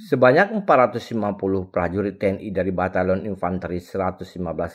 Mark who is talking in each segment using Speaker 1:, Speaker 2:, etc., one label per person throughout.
Speaker 1: Sebanyak 450 prajurit TNI dari Batalion Infanteri 115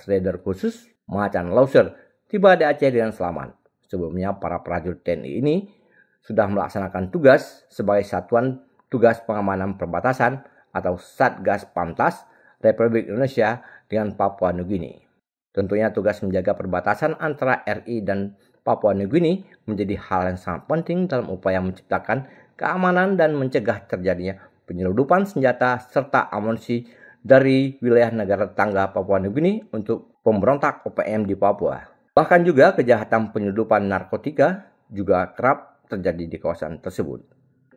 Speaker 1: Raider khusus Macan Lauser tiba di Aceh dengan selamat. Sebelumnya para prajurit TNI ini sudah melaksanakan tugas sebagai Satuan Tugas Pengamanan Perbatasan atau Satgas Pantas Republik Indonesia dengan Papua Nugini. Tentunya tugas menjaga perbatasan antara RI dan Papua Nugini menjadi hal yang sangat penting dalam upaya menciptakan keamanan dan mencegah terjadinya penyeludupan senjata serta amunisi dari wilayah negara tetangga Papua Nugini untuk pemberontak OPM di Papua. Bahkan juga kejahatan penyeludupan narkotika juga kerap terjadi di kawasan tersebut.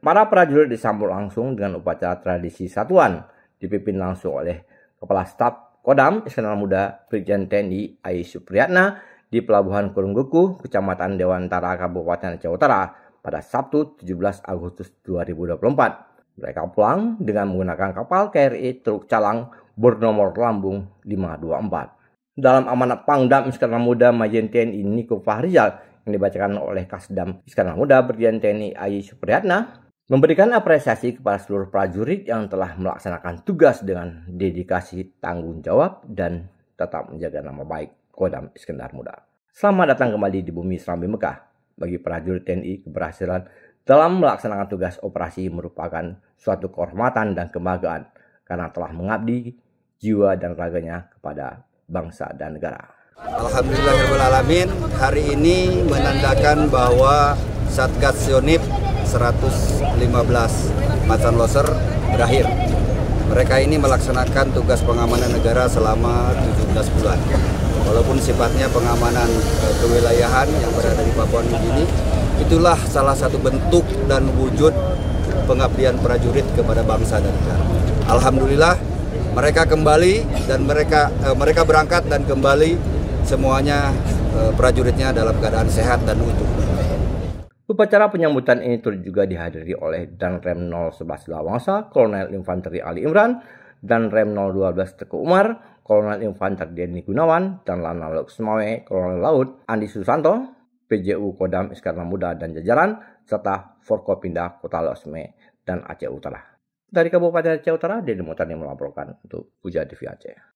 Speaker 1: Para prajurit disambut langsung dengan upacara tradisi satuan, dipimpin langsung oleh Kepala Staf Kodam Iskandar Muda Brigjen TNI Ai Supriyatna di Pelabuhan Kurungguku, Kecamatan Dewantara, Kabupaten Aceh Utara pada Sabtu 17 Agustus 2024. Mereka pulang dengan menggunakan kapal KRI Truk Calang bernomor lambung 524. Dalam amanat Pangdam Iskandar Muda Majen TNI Niko Fahrizal yang dibacakan oleh Kasdam Iskandar Muda Berdian TNI Ayi Supriyatna memberikan apresiasi kepada seluruh prajurit yang telah melaksanakan tugas dengan dedikasi tanggung jawab dan tetap menjaga nama baik Kodam Iskandar Muda. Selamat datang kembali di bumi Serambi Mekah. Bagi prajurit TNI, keberhasilan dalam melaksanakan tugas operasi merupakan suatu kehormatan dan kebanggaan karena telah mengabdi jiwa dan raganya kepada bangsa dan negara.
Speaker 2: Alhamdulillahirrahmanirrahim, hari ini menandakan bahwa Satgas Yonip 115 Macan Loser berakhir. Mereka ini melaksanakan tugas pengamanan negara selama 17 bulan. Walaupun sifatnya pengamanan eh, kewilayahan yang berada di Papua Nugini, Itulah salah satu bentuk dan wujud pengabdian prajurit kepada bangsa dan negara. Alhamdulillah mereka kembali dan mereka eh, mereka berangkat dan kembali semuanya eh, prajuritnya dalam
Speaker 1: keadaan sehat dan utuh. Upacara penyambutan ini turut juga dihadiri oleh Danrem 0 Lawangsa, Kolonel Infanteri Ali Imran, dan Rem 012 Teku Umar, Kolonel Infanteri Denny Gunawan, dan Lanal Semawe, Kolonel Laut Andi Susanto, PJU Kodam Iskandar Muda dan jajaran, serta Forkopinda Kota Losme dan Aceh Utara. Dari Kabupaten Aceh Utara, Denny Mutani melaporkan untuk Puja TV
Speaker 2: Aceh.